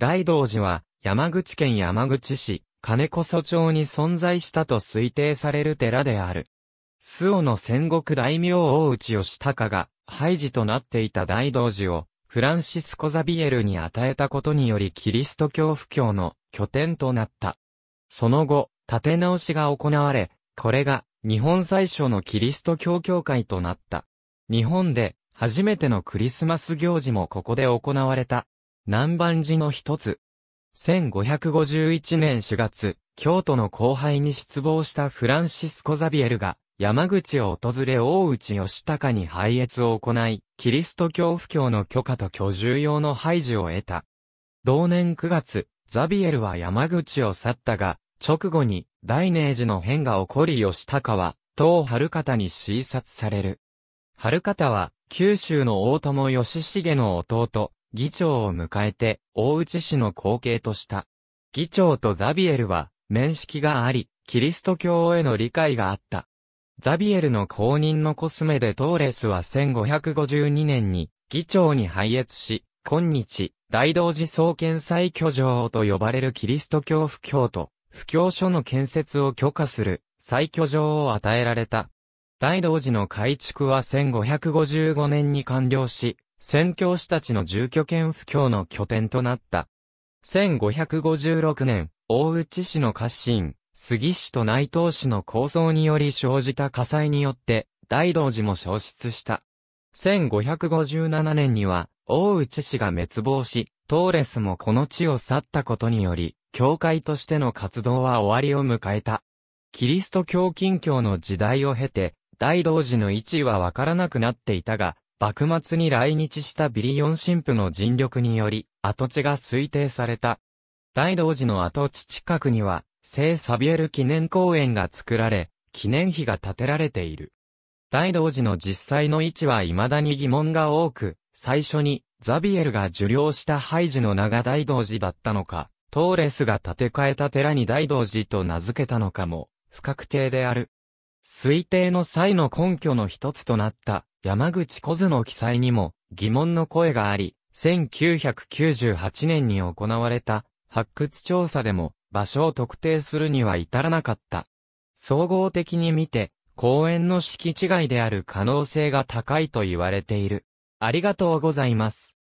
大道寺は、山口県山口市、金子祖町に存在したと推定される寺である。周防の戦国大名大内義高が、廃寺となっていた大道寺を、フランシスコ・ザビエルに与えたことによりキリスト教布教の拠点となった。その後、立て直しが行われ、これが日本最初のキリスト教教会となった。日本で初めてのクリスマス行事もここで行われた。南蛮寺の一つ。1551年4月、京都の後輩に失望したフランシスコ・ザビエルが、山口を訪れ大内義高に拝謁を行い、キリスト教布教の許可と居住用の排除を得た。同年9月、ザビエルは山口を去ったが、直後に、大寧寺の変が起こり義高は、当春方に診察される。春方は、九州の大友義重の弟、議長を迎えて、大内氏の後継とした。議長とザビエルは、面識があり、キリスト教への理解があった。ザビエルの公認のコスメでトーレスは1552年に、議長に拝謁し、今日、大道寺創建再居場と呼ばれるキリスト教布教と、布教所の建設を許可する、再居場を与えられた。大道寺の改築は1555年に完了し、宣教師たちの住居権不況の拠点となった。1556年、大内市の家臣、杉氏と内藤氏の構想により生じた火災によって、大道寺も消失した。1557年には、大内氏が滅亡し、トーレスもこの地を去ったことにより、教会としての活動は終わりを迎えた。キリスト教近教の時代を経て、大道寺の位置はわからなくなっていたが、幕末に来日したビリヨン神父の尽力により、跡地が推定された。大道寺の跡地近くには、聖サビエル記念公園が作られ、記念碑が建てられている。大道寺の実際の位置は未だに疑問が多く、最初にザビエルが受領したハイジの名が大道寺だったのか、トーレスが建て替えた寺に大道寺と名付けたのかも、不確定である。推定の際の根拠の一つとなった、山口小津の記載にも疑問の声があり、1998年に行われた発掘調査でも場所を特定するには至らなかった。総合的に見て、公園の敷地外である可能性が高いと言われている。ありがとうございます。